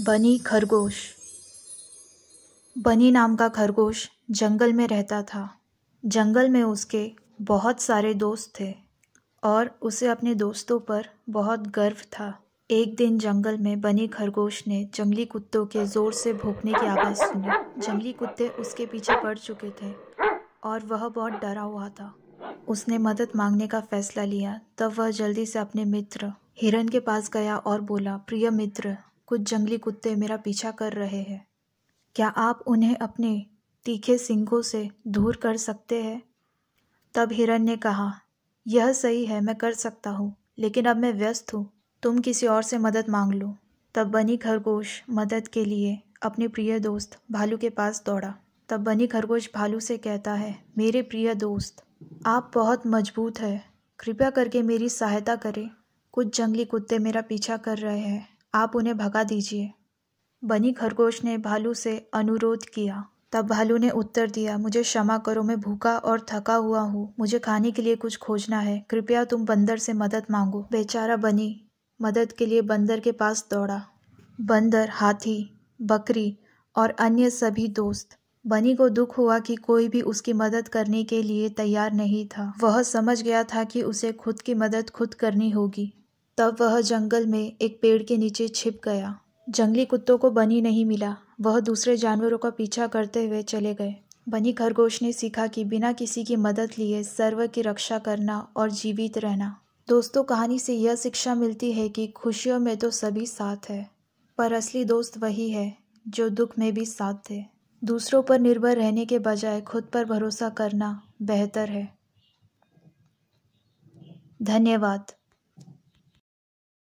बनी खरगोश बनी नाम का खरगोश जंगल में रहता था जंगल में उसके बहुत सारे दोस्त थे और उसे अपने दोस्तों पर बहुत गर्व था एक दिन जंगल में बनी खरगोश ने जंगली कुत्तों के ज़ोर से भोंकने की आवाज़ सुनी जंगली कुत्ते उसके पीछे पड़ चुके थे और वह बहुत डरा हुआ था उसने मदद मांगने का फैसला लिया तब वह जल्दी से अपने मित्र हिरन के पास गया और बोला प्रिय मित्र कुछ जंगली कुत्ते मेरा पीछा कर रहे हैं क्या आप उन्हें अपने तीखे सिंगों से दूर कर सकते हैं तब हिरन ने कहा यह सही है मैं कर सकता हूँ लेकिन अब मैं व्यस्त हूँ तुम किसी और से मदद मांग लो तब बनी खरगोश मदद के लिए अपने प्रिय दोस्त भालू के पास दौड़ा तब बनी खरगोश भालू से कहता है मेरे प्रिय दोस्त आप बहुत मजबूत है कृपया करके मेरी सहायता करें कुछ जंगली कुत्ते मेरा पीछा कर रहे हैं आप उन्हें भगा दीजिए बनी खरगोश ने भालू से अनुरोध किया तब भालू ने उत्तर दिया मुझे क्षमा करो मैं भूखा और थका हुआ हूँ मुझे खाने के लिए कुछ खोजना है कृपया तुम बंदर से मदद मांगो बेचारा बनी मदद के लिए बंदर के पास दौड़ा बंदर हाथी बकरी और अन्य सभी दोस्त बनी को दुख हुआ कि कोई भी उसकी मदद करने के लिए तैयार नहीं था वह समझ गया था कि उसे खुद की मदद खुद करनी होगी तब वह जंगल में एक पेड़ के नीचे छिप गया जंगली कुत्तों को बनी नहीं मिला वह दूसरे जानवरों का पीछा करते हुए चले गए बनी खरगोश ने सीखा कि बिना किसी की मदद लिए सर्व की रक्षा करना और जीवित रहना दोस्तों कहानी से यह शिक्षा मिलती है कि खुशियों में तो सभी साथ है पर असली दोस्त वही है जो दुख में भी साथ थे दूसरों पर निर्भर रहने के बजाय खुद पर भरोसा करना बेहतर है धन्यवाद